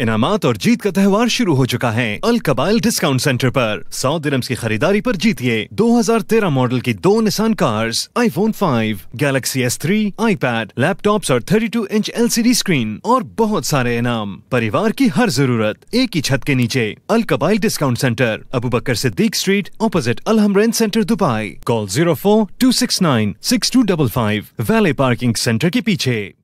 इनामात और जीत का त्यौहार शुरू हो चुका है अल कबाइल डिस्काउंट सेंटर पर 100 दिरम्स की खरीदारी पर जीतिए 2013 मॉडल की दो निशान cars iPhone 5, Galaxy S3, iPad, laptops और 32 इंच एलसीडी स्क्रीन और बहुत सारे इनाम परिवार की हर जरूरत एक ही छत के नीचे Al Qabail discount centre Abu Bakr Siddique street opposite Al Hamrain centre Dubai call zero four two six nine six two double five valet parking centre के पीछे